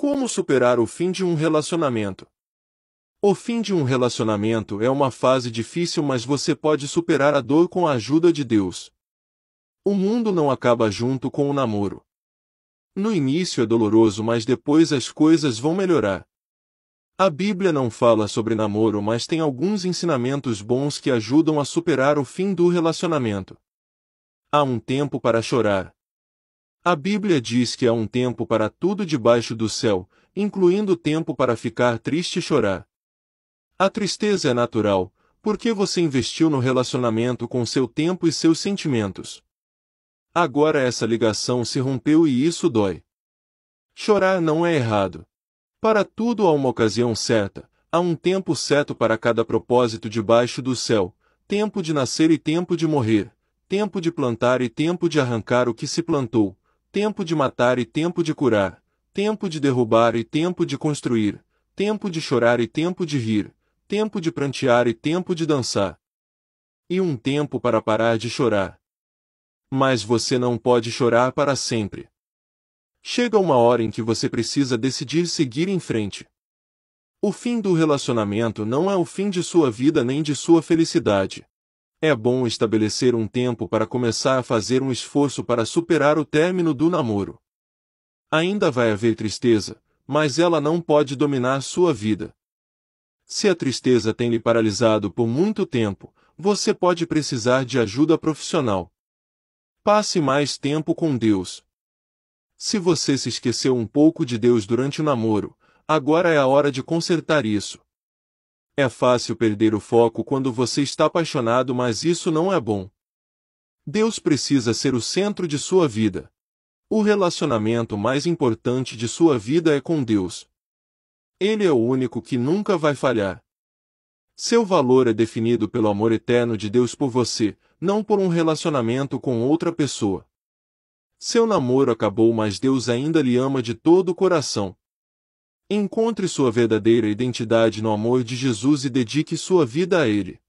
Como superar o fim de um relacionamento? O fim de um relacionamento é uma fase difícil, mas você pode superar a dor com a ajuda de Deus. O mundo não acaba junto com o namoro. No início é doloroso, mas depois as coisas vão melhorar. A Bíblia não fala sobre namoro, mas tem alguns ensinamentos bons que ajudam a superar o fim do relacionamento. Há um tempo para chorar, a Bíblia diz que há um tempo para tudo debaixo do céu, incluindo tempo para ficar triste e chorar. A tristeza é natural, porque você investiu no relacionamento com seu tempo e seus sentimentos. Agora essa ligação se rompeu e isso dói. Chorar não é errado. Para tudo há uma ocasião certa, há um tempo certo para cada propósito debaixo do céu, tempo de nascer e tempo de morrer, tempo de plantar e tempo de arrancar o que se plantou, tempo de matar e tempo de curar, tempo de derrubar e tempo de construir, tempo de chorar e tempo de rir, tempo de prantear e tempo de dançar. E um tempo para parar de chorar. Mas você não pode chorar para sempre. Chega uma hora em que você precisa decidir seguir em frente. O fim do relacionamento não é o fim de sua vida nem de sua felicidade. É bom estabelecer um tempo para começar a fazer um esforço para superar o término do namoro. Ainda vai haver tristeza, mas ela não pode dominar sua vida. Se a tristeza tem lhe paralisado por muito tempo, você pode precisar de ajuda profissional. Passe mais tempo com Deus. Se você se esqueceu um pouco de Deus durante o namoro, agora é a hora de consertar isso. É fácil perder o foco quando você está apaixonado, mas isso não é bom. Deus precisa ser o centro de sua vida. O relacionamento mais importante de sua vida é com Deus. Ele é o único que nunca vai falhar. Seu valor é definido pelo amor eterno de Deus por você, não por um relacionamento com outra pessoa. Seu namoro acabou, mas Deus ainda lhe ama de todo o coração. Encontre sua verdadeira identidade no amor de Jesus e dedique sua vida a Ele.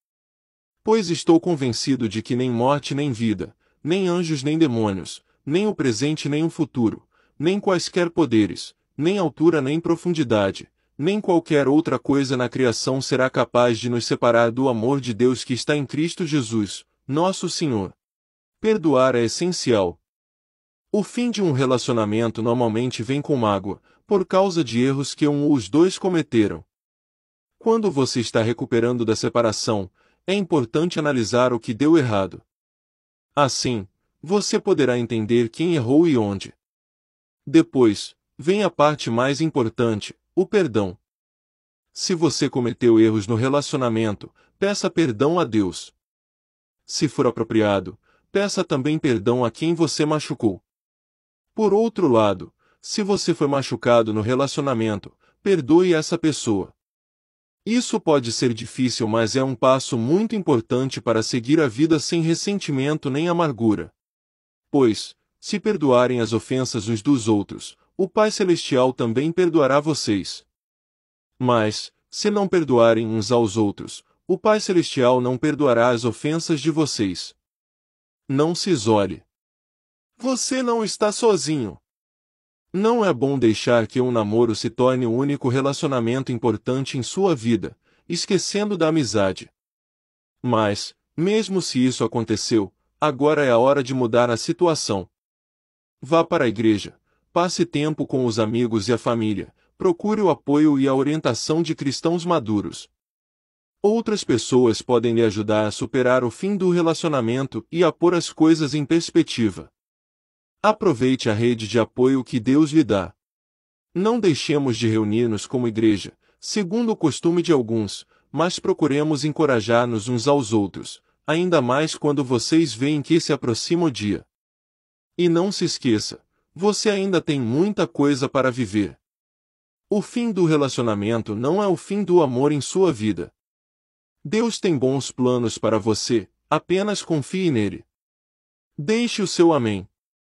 Pois estou convencido de que nem morte nem vida, nem anjos nem demônios, nem o presente nem o futuro, nem quaisquer poderes, nem altura nem profundidade, nem qualquer outra coisa na criação será capaz de nos separar do amor de Deus que está em Cristo Jesus, nosso Senhor. Perdoar é essencial. O fim de um relacionamento normalmente vem com mágoa, por causa de erros que um ou os dois cometeram. Quando você está recuperando da separação, é importante analisar o que deu errado. Assim, você poderá entender quem errou e onde. Depois, vem a parte mais importante, o perdão. Se você cometeu erros no relacionamento, peça perdão a Deus. Se for apropriado, peça também perdão a quem você machucou. Por outro lado, se você foi machucado no relacionamento, perdoe essa pessoa. Isso pode ser difícil, mas é um passo muito importante para seguir a vida sem ressentimento nem amargura. Pois, se perdoarem as ofensas uns dos outros, o Pai Celestial também perdoará vocês. Mas, se não perdoarem uns aos outros, o Pai Celestial não perdoará as ofensas de vocês. Não se isole. Você não está sozinho. Não é bom deixar que um namoro se torne o único relacionamento importante em sua vida, esquecendo da amizade. Mas, mesmo se isso aconteceu, agora é a hora de mudar a situação. Vá para a igreja, passe tempo com os amigos e a família, procure o apoio e a orientação de cristãos maduros. Outras pessoas podem lhe ajudar a superar o fim do relacionamento e a pôr as coisas em perspectiva. Aproveite a rede de apoio que Deus lhe dá. Não deixemos de reunir-nos como igreja, segundo o costume de alguns, mas procuremos encorajar-nos uns aos outros, ainda mais quando vocês veem que se aproxima o dia. E não se esqueça, você ainda tem muita coisa para viver. O fim do relacionamento não é o fim do amor em sua vida. Deus tem bons planos para você, apenas confie nele. Deixe o seu amém.